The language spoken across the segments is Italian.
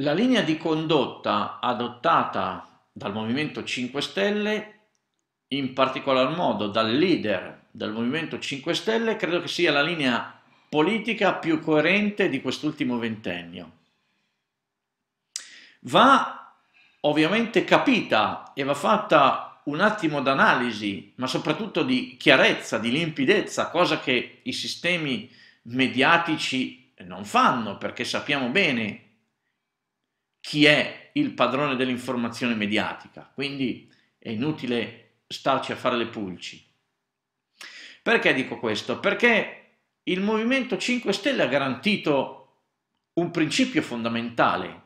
La linea di condotta adottata dal Movimento 5 Stelle, in particolar modo dal leader del Movimento 5 Stelle, credo che sia la linea politica più coerente di quest'ultimo ventennio. Va ovviamente capita e va fatta un attimo d'analisi, ma soprattutto di chiarezza, di limpidezza, cosa che i sistemi mediatici non fanno perché sappiamo bene chi è il padrone dell'informazione mediatica, quindi è inutile starci a fare le pulci. Perché dico questo? Perché il Movimento 5 Stelle ha garantito un principio fondamentale,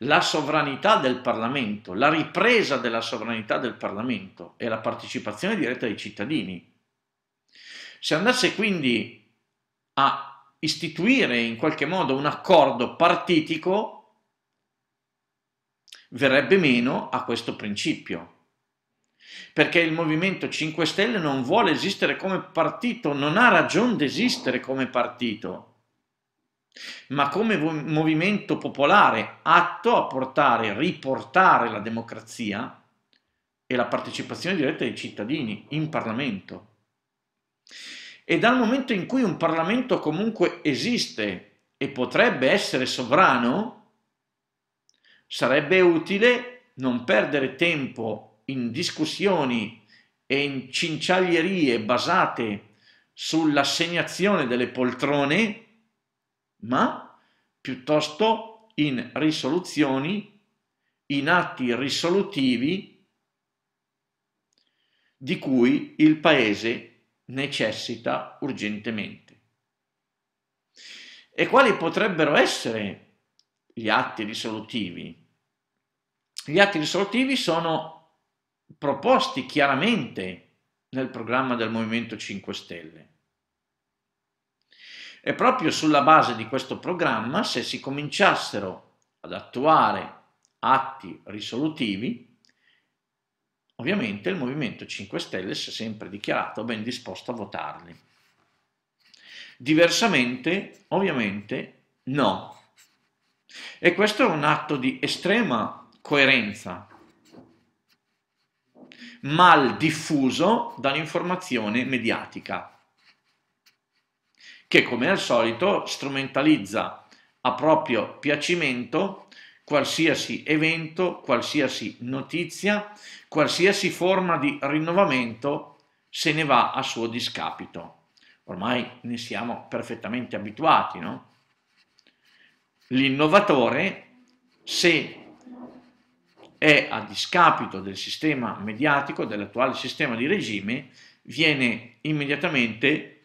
la sovranità del Parlamento, la ripresa della sovranità del Parlamento e la partecipazione diretta dei cittadini. Se andasse quindi a istituire in qualche modo un accordo partitico, verrebbe meno a questo principio. Perché il Movimento 5 Stelle non vuole esistere come partito, non ha ragione di esistere come partito, ma come movimento popolare atto a portare, riportare la democrazia e la partecipazione diretta dei cittadini in Parlamento. E dal momento in cui un Parlamento comunque esiste e potrebbe essere sovrano, Sarebbe utile non perdere tempo in discussioni e in cinciaglierie basate sull'assegnazione delle poltrone, ma piuttosto in risoluzioni, in atti risolutivi di cui il Paese necessita urgentemente. E quali potrebbero essere gli atti risolutivi? Gli atti risolutivi sono proposti chiaramente nel programma del Movimento 5 Stelle. E proprio sulla base di questo programma, se si cominciassero ad attuare atti risolutivi, ovviamente il Movimento 5 Stelle si è sempre dichiarato ben disposto a votarli. Diversamente, ovviamente, no. E questo è un atto di estrema coerenza, mal diffuso dall'informazione mediatica, che come al solito strumentalizza a proprio piacimento qualsiasi evento, qualsiasi notizia, qualsiasi forma di rinnovamento se ne va a suo discapito. Ormai ne siamo perfettamente abituati, no? l'innovatore, se è a discapito del sistema mediatico, dell'attuale sistema di regime, viene immediatamente,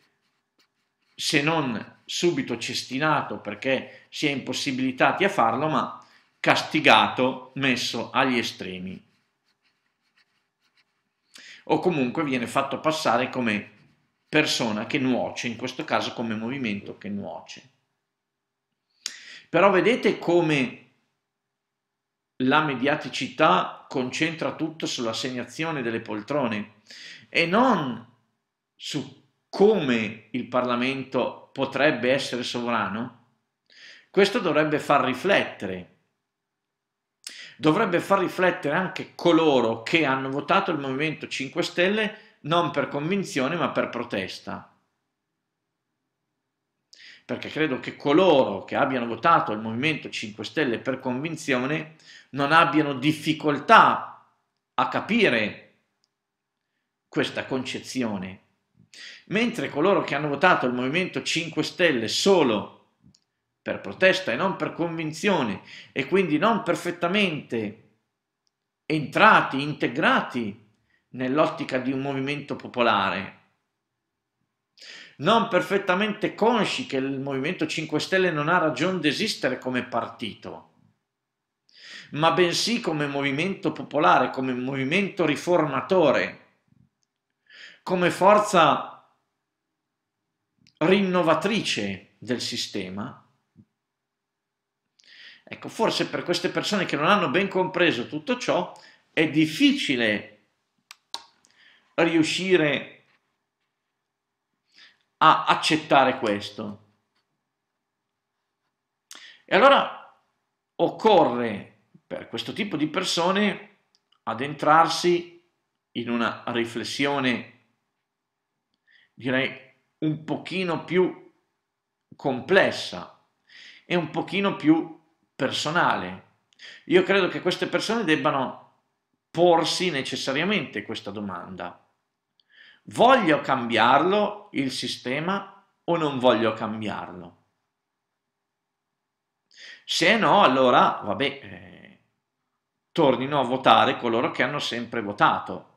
se non subito cestinato perché si è impossibilitati a farlo, ma castigato, messo agli estremi. O comunque viene fatto passare come persona che nuoce, in questo caso come movimento che nuoce. Però vedete come la mediaticità concentra tutto sull'assegnazione delle poltrone e non su come il Parlamento potrebbe essere sovrano? Questo dovrebbe far riflettere. Dovrebbe far riflettere anche coloro che hanno votato il Movimento 5 Stelle non per convinzione ma per protesta perché credo che coloro che abbiano votato il Movimento 5 Stelle per convinzione non abbiano difficoltà a capire questa concezione, mentre coloro che hanno votato il Movimento 5 Stelle solo per protesta e non per convinzione e quindi non perfettamente entrati, integrati nell'ottica di un movimento popolare, non perfettamente consci che il Movimento 5 Stelle non ha ragione d'esistere come partito, ma bensì come movimento popolare, come movimento riformatore, come forza rinnovatrice del sistema. Ecco, forse per queste persone che non hanno ben compreso tutto ciò è difficile riuscire a a accettare questo. E allora occorre per questo tipo di persone addentrarsi in una riflessione, direi un pochino più complessa e un pochino più personale. Io credo che queste persone debbano porsi necessariamente questa domanda. Voglio cambiarlo il sistema o non voglio cambiarlo? Se no, allora, vabbè, eh, tornino a votare coloro che hanno sempre votato.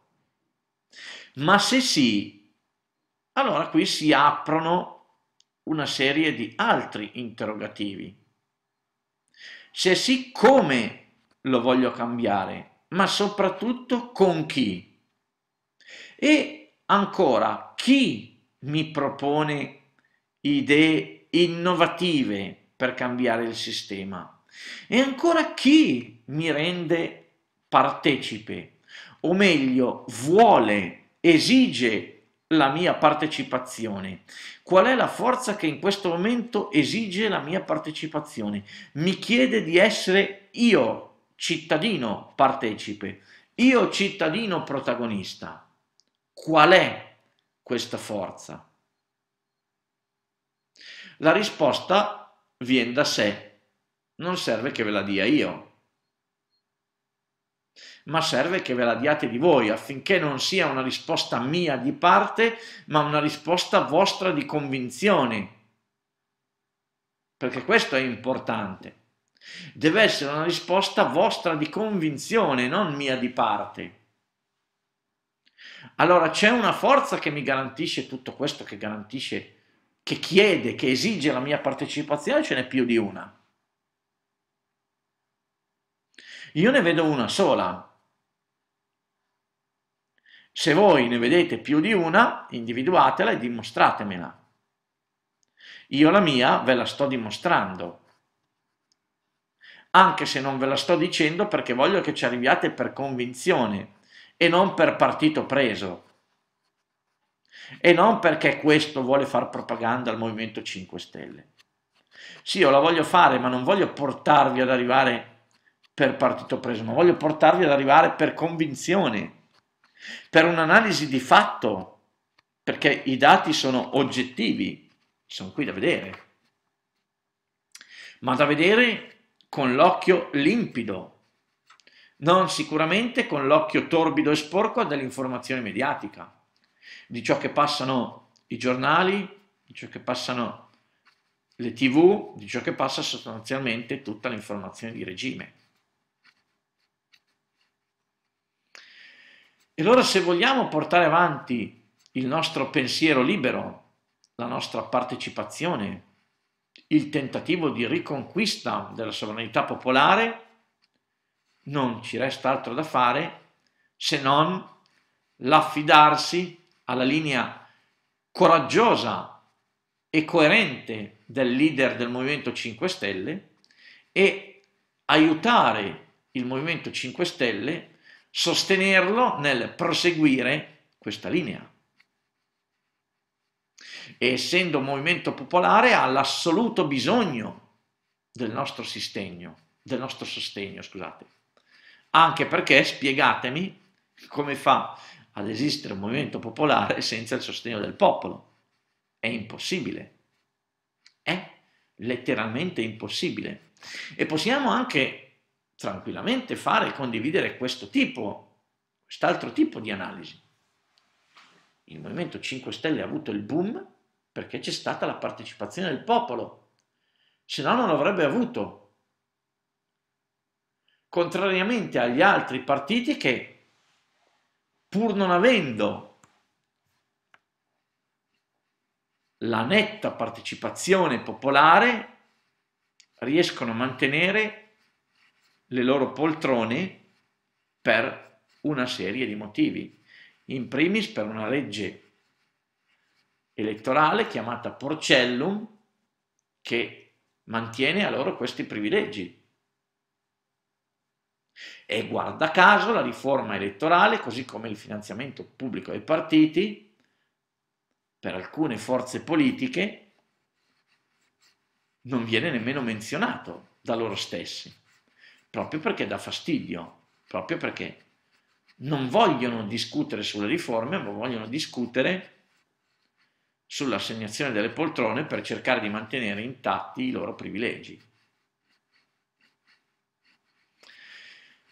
Ma se sì, allora qui si aprono una serie di altri interrogativi. Se sì, come lo voglio cambiare, ma soprattutto con chi? E Ancora, chi mi propone idee innovative per cambiare il sistema? E ancora chi mi rende partecipe? O meglio, vuole, esige la mia partecipazione? Qual è la forza che in questo momento esige la mia partecipazione? Mi chiede di essere io cittadino partecipe, io cittadino protagonista. Qual è questa forza? La risposta viene da sé, non serve che ve la dia io, ma serve che ve la diate di voi affinché non sia una risposta mia di parte, ma una risposta vostra di convinzione. Perché questo è importante. Deve essere una risposta vostra di convinzione, non mia di parte. Allora c'è una forza che mi garantisce tutto questo, che garantisce, che chiede, che esige la mia partecipazione, ce n'è più di una. Io ne vedo una sola. Se voi ne vedete più di una, individuatela e dimostratemela. Io la mia ve la sto dimostrando, anche se non ve la sto dicendo perché voglio che ci arriviate per convinzione e non per partito preso e non perché questo vuole far propaganda al Movimento 5 Stelle. Sì, io la voglio fare, ma non voglio portarvi ad arrivare per partito preso, ma voglio portarvi ad arrivare per convinzione, per un'analisi di fatto, perché i dati sono oggettivi, sono qui da vedere, ma da vedere con l'occhio limpido, non sicuramente con l'occhio torbido e sporco dell'informazione mediatica, di ciò che passano i giornali, di ciò che passano le tv, di ciò che passa sostanzialmente tutta l'informazione di regime. E allora se vogliamo portare avanti il nostro pensiero libero, la nostra partecipazione, il tentativo di riconquista della sovranità popolare, non ci resta altro da fare se non l'affidarsi alla linea coraggiosa e coerente del leader del Movimento 5 Stelle e aiutare il Movimento 5 Stelle, sostenerlo nel proseguire questa linea. E essendo un movimento popolare ha l'assoluto bisogno del nostro sostegno, del nostro sostegno, scusate anche perché spiegatemi come fa ad esistere un movimento popolare senza il sostegno del popolo. È impossibile, è letteralmente impossibile. E possiamo anche tranquillamente fare e condividere questo tipo, quest'altro tipo di analisi. Il Movimento 5 Stelle ha avuto il boom perché c'è stata la partecipazione del popolo, se no non l'avrebbe avuto contrariamente agli altri partiti che, pur non avendo la netta partecipazione popolare, riescono a mantenere le loro poltrone per una serie di motivi. In primis per una legge elettorale chiamata Porcellum che mantiene a loro questi privilegi e guarda caso la riforma elettorale, così come il finanziamento pubblico ai partiti, per alcune forze politiche non viene nemmeno menzionato da loro stessi, proprio perché dà fastidio, proprio perché non vogliono discutere sulle riforme, ma vogliono discutere sull'assegnazione delle poltrone per cercare di mantenere intatti i loro privilegi.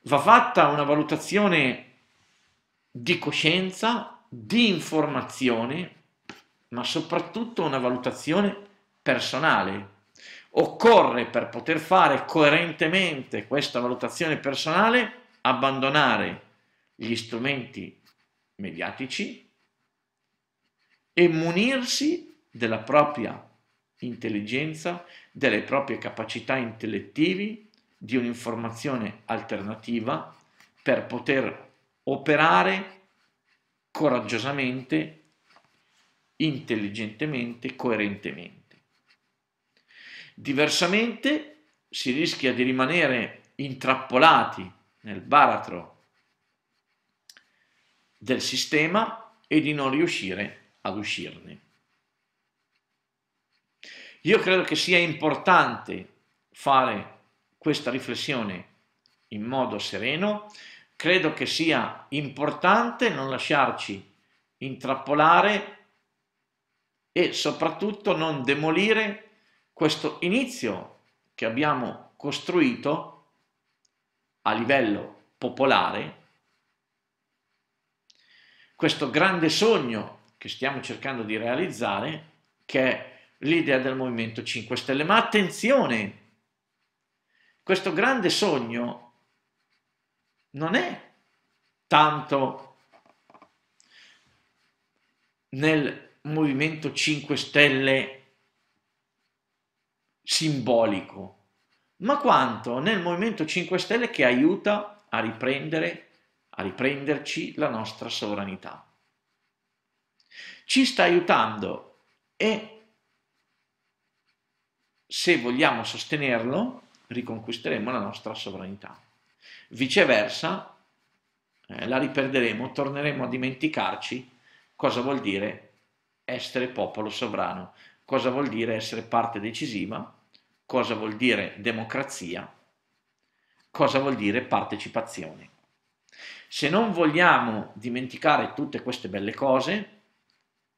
va fatta una valutazione di coscienza, di informazione, ma soprattutto una valutazione personale. Occorre per poter fare coerentemente questa valutazione personale abbandonare gli strumenti mediatici e munirsi della propria intelligenza, delle proprie capacità intellettivi, di un'informazione alternativa per poter operare coraggiosamente, intelligentemente, coerentemente. Diversamente si rischia di rimanere intrappolati nel baratro del sistema e di non riuscire ad uscirne. Io credo che sia importante fare questa riflessione in modo sereno. Credo che sia importante non lasciarci intrappolare e soprattutto non demolire questo inizio che abbiamo costruito a livello popolare, questo grande sogno che stiamo cercando di realizzare, che è l'idea del Movimento 5 Stelle. Ma attenzione, questo grande sogno non è tanto nel movimento 5 Stelle simbolico, ma quanto nel Movimento 5 Stelle che aiuta a riprendere, a riprenderci la nostra sovranità. Ci sta aiutando e se vogliamo sostenerlo riconquisteremo la nostra sovranità. Viceversa, eh, la riperderemo, torneremo a dimenticarci cosa vuol dire essere popolo sovrano, cosa vuol dire essere parte decisiva, cosa vuol dire democrazia, cosa vuol dire partecipazione. Se non vogliamo dimenticare tutte queste belle cose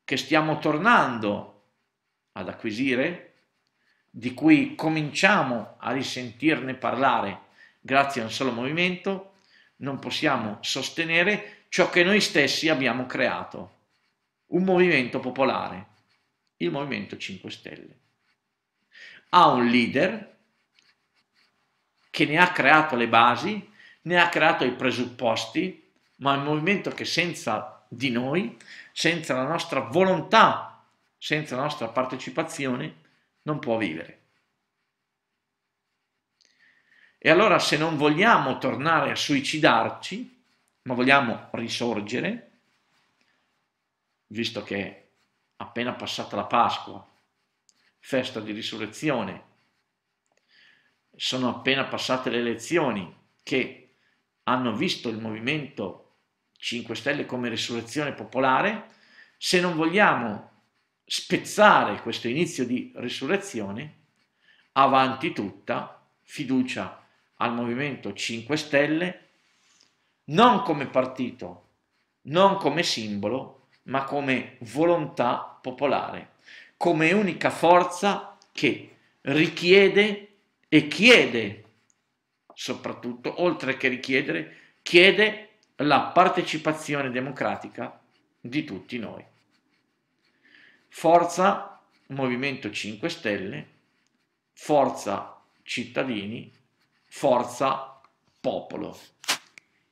che stiamo tornando ad acquisire di cui cominciamo a risentirne parlare grazie a un solo movimento, non possiamo sostenere ciò che noi stessi abbiamo creato, un movimento popolare, il Movimento 5 Stelle. Ha un leader che ne ha creato le basi, ne ha creato i presupposti, ma è un movimento che senza di noi, senza la nostra volontà, senza la nostra partecipazione, non può vivere. E allora se non vogliamo tornare a suicidarci, ma vogliamo risorgere, visto che è appena passata la Pasqua, festa di risurrezione, sono appena passate le elezioni che hanno visto il movimento 5 Stelle come risurrezione popolare, se non vogliamo spezzare questo inizio di risurrezione, avanti tutta, fiducia al Movimento 5 Stelle, non come partito, non come simbolo, ma come volontà popolare, come unica forza che richiede e chiede, soprattutto, oltre che richiedere, chiede la partecipazione democratica di tutti noi. Forza Movimento 5 Stelle, Forza Cittadini, Forza Popolo.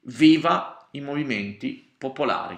Viva i movimenti popolari!